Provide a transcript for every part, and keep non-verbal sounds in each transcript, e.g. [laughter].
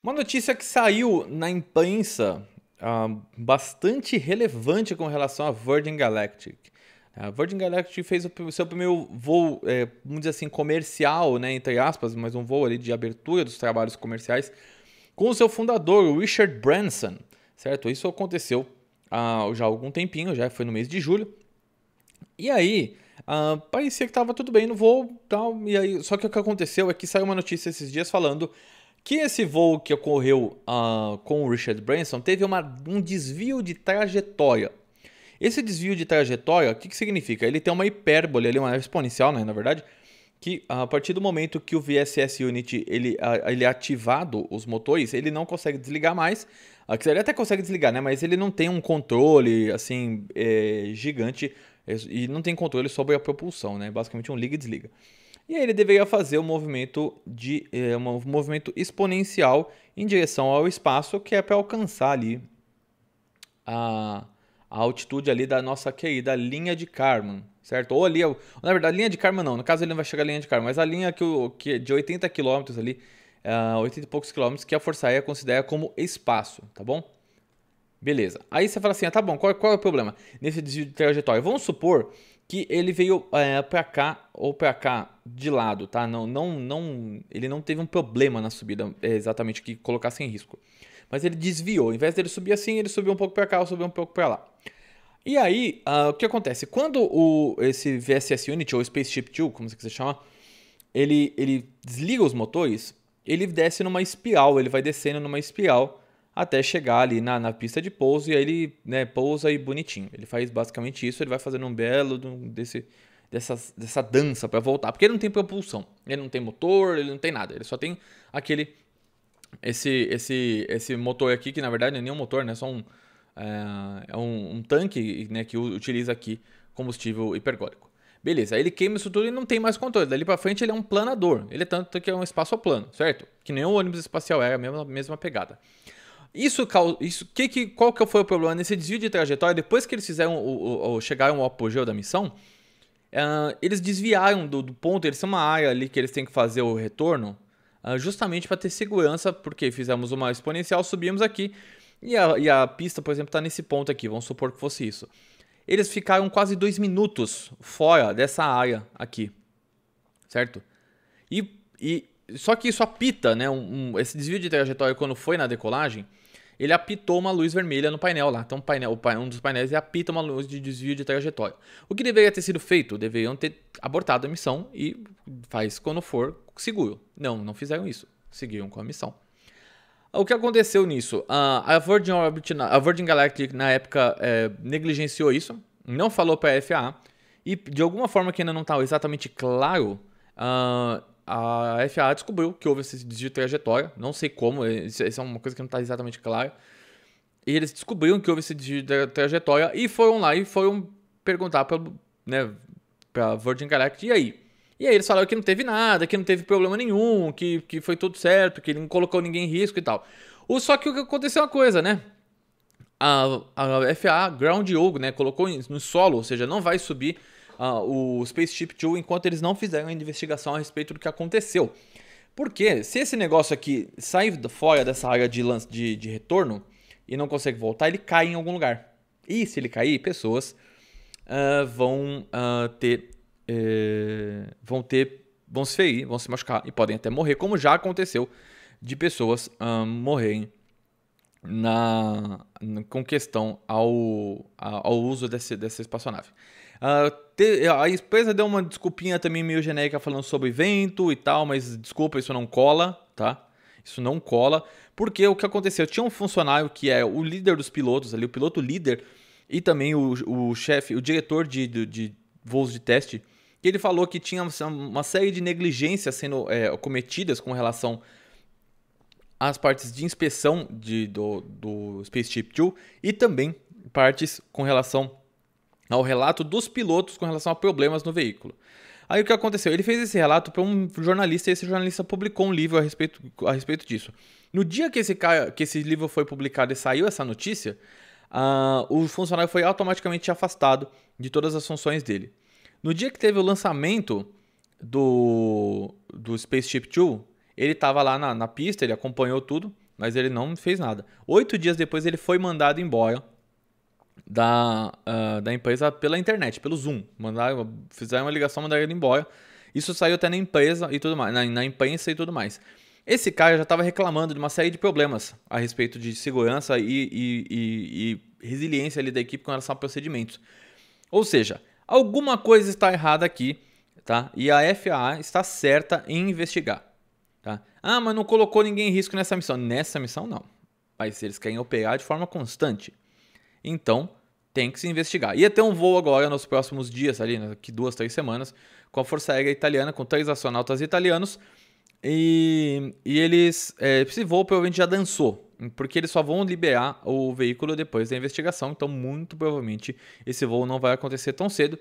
Uma notícia que saiu na imprensa uh, bastante relevante com relação à Virgin Galactic. A Virgin Galactic fez o seu primeiro voo, é, vamos dizer assim, comercial, né, entre aspas, mas um voo ali de abertura dos trabalhos comerciais, com o seu fundador, o Richard Branson, certo? Isso aconteceu ah, já há algum tempinho, já foi no mês de julho. E aí, ah, parecia que estava tudo bem no voo tal, e aí, só que o que aconteceu é que saiu uma notícia esses dias falando que esse voo que ocorreu uh, com o Richard Branson teve uma, um desvio de trajetória. Esse desvio de trajetória, o que, que significa? Ele tem uma hipérbole, ali, é uma exponencial, né, na verdade, que ah, a partir do momento que o VSS Unit ele, a, ah, ele é ativado os motores, ele não consegue desligar mais. Ele até consegue desligar, né? Mas ele não tem um controle assim é, gigante eh, e não tem controle sobre a propulsão, né? Basicamente um liga e desliga e aí ele deveria fazer um movimento, de, eh, um movimento exponencial em direção ao espaço, que é para alcançar ali a, a, altitude ali da nossa querida linha de Karman, certo? Ou ali, ou, na verdade, linha de Karman não, no caso ele não vai chegar à linha de Karman, mas a linha que, o, que é de 80 km ali, uh, eh, 80 e poucos quilômetros, que a Força Aérea considera como espaço, tá bom? Beleza. Aí você fala assim, ah, tá bom, qual, qual é o problema nesse desvio de trajetória? Vamos supor que ele veio é, para cá ou para cá de lado, tá? Não, não, não, ele não teve um problema na subida é, exatamente que colocasse em risco. Mas ele desviou, Em invés dele subir assim, ele subiu um pouco para cá, ou subiu um pouco para lá. E aí, uh, o que acontece? Quando o, esse VSS Unit, ou Spaceship 2, como você quiser chamar, ele, ele desliga os motores, ele desce numa espiral, ele vai descendo numa espiral até chegar ali na, na pista de pouso e aí ele né, pousa e bonitinho. Ele faz basicamente isso, ele vai fazendo um belo desse, dessa, dessa dança para voltar, porque ele não tem propulsão, ele não tem motor, ele não tem nada, ele só tem aquele esse esse esse motor aqui que na verdade não é nem um motor, né, é só um é, é, um, um, tanque né, que utiliza aqui combustível hipergólico Beleza, aí ele queima isso tudo e não tem mais controle. Dali para frente ele é um planador. Ele é tanto que é um espaço plano, certo? Que nem o ônibus espacial é a mesma, mesma pegada. Isso, isso que, que, qual que foi o problema nesse desvio de trajetória? Depois que eles fizeram o, o, chegaram ao apogeu da missão, uh, eles desviaram do, do, ponto. Eles têm uma área ali que eles têm que fazer o retorno, uh, justamente para ter segurança, porque fizemos uma exponencial, subimos aqui e a, e a pista, por exemplo, está nesse ponto aqui. Vamos supor que fosse isso. Eles ficaram quase dois minutos fora dessa área aqui, certo? E, e só que isso apita, né? Um, um, esse desvio de trajetória quando foi na decolagem ele apitou uma luz vermelha no painel lá. Então, painel, um dos painéis apita uma luz de desvio de trajetória. O que deveria ter sido feito? Deveriam ter abortado a missão e faz quando for seguro. Não, não fizeram isso. Seguiram com a missão. O que aconteceu nisso? Ah, a, Virgin Orbit, a Virgin Galactic, na época, é, negligenciou isso, não falou para a FAA, e de alguma forma que ainda não está exatamente claro, uh, a FAA descobriu que houve esse desvio de trajetória, não sei como, é, é, isso é uma coisa que não está exatamente clara. E eles descobriram que houve esse desvio de trajetória e foram lá e foram perguntar para né, a Virgin Galactic, e aí? E aí eles falaram que não teve nada, que não teve problema nenhum, que, que foi tudo certo, que ele não colocou ninguém em risco e tal. O, só que o que aconteceu é uma coisa, né? A, a FAA Hugo, né? Colocou no solo, ou seja, não vai subir uh, o Spaceship Two enquanto eles não fizeram a investigação a respeito do que aconteceu. Porque se esse negócio aqui sai fora dessa área de, lance, de, de retorno e não consegue voltar, ele cai em algum lugar. E se ele cair, pessoas uh, vão uh, ter. Eh, vão ter. vão se ferir, vão se machucar e podem até morrer, como já aconteceu de pessoas uh, morrerem na, com questão ao, ao uso desse, dessa espaçonave. Uh, a empresa deu uma desculpinha também meio genérica falando sobre vento e tal, mas desculpa, isso não cola, tá? Isso não cola, porque o que aconteceu? Tinha um funcionário que é o líder dos pilotos ali, o piloto líder, e também o, o chefe, o diretor de, de, de, voos de teste, que ele falou que tinha uma série de negligências sendo é, cometidas com relação às partes de inspeção de, do, do Space 2 e também partes com relação ao relato dos pilotos com relação a problemas no veículo. Aí o que aconteceu? Ele fez esse relato para um jornalista e esse jornalista publicou um livro a respeito, a respeito disso. No dia que esse, que esse livro foi publicado e saiu essa notícia, uh, o funcionário foi automaticamente afastado de todas as funções dele. No dia que teve o lançamento do, do Spaceship Two, ele estava lá na, na pista, ele acompanhou tudo, mas ele não fez nada. Oito dias depois ele foi mandado embora da, uh, da empresa pela internet, pelo Zoom. Mandaram, fizeram uma ligação, mandaram ele embora. Isso saiu até na empresa e tudo mais, na, na imprensa e tudo mais. Esse cara já estava reclamando de uma série de problemas a respeito de segurança e, e, e, e resiliência ali da equipe com relação a procedimentos. Ou seja, alguma coisa está errada aqui, tá? E a FAA está certa em investigar, tá? Ah, mas não colocou ninguém em risco nessa missão. Nessa missão, não. Mas eles querem operar de forma constante. Então, tem que se investigar. Ia ter um voo agora nos próximos dias, ali, né, daqui duas, três semanas, com a Força Aérea Italiana, com três astronautas italianos. E, e eles. É, esse voo provavelmente já dançou, porque eles só vão liberar o veículo depois da investigação, então muito provavelmente esse voo não vai acontecer tão cedo.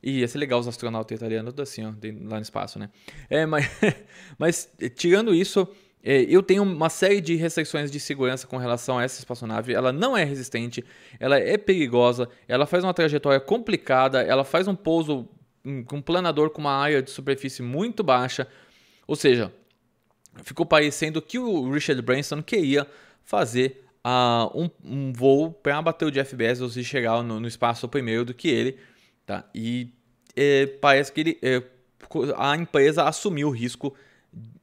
E ia ser legal os astronautas italianos assim, ó, lá no espaço, né? É, mas, [laughs] mas tirando isso, é, eu tenho uma série de restrições de segurança com relação a essa espaçonave. Ela não é resistente, ela é perigosa, ela faz uma trajetória complicada, ela faz um pouso com um planador com uma área de superfície muito baixa. Ou seja, ficou parecendo que o Richard Branson queria fazer uh, um, um, voo para bater o Jeff Bezos e chegar no, no espaço primeiro do que ele. Tá? E é, parece que ele, é, a empresa assumiu o risco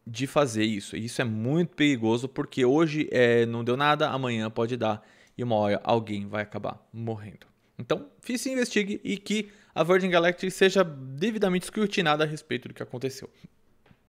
de fazer isso. E isso é muito perigoso porque hoje é, não deu nada, amanhã pode dar e uma hora alguém vai acabar morrendo. Então, se investigue e que a Virgin Galactic seja devidamente escrutinada a respeito do que aconteceu.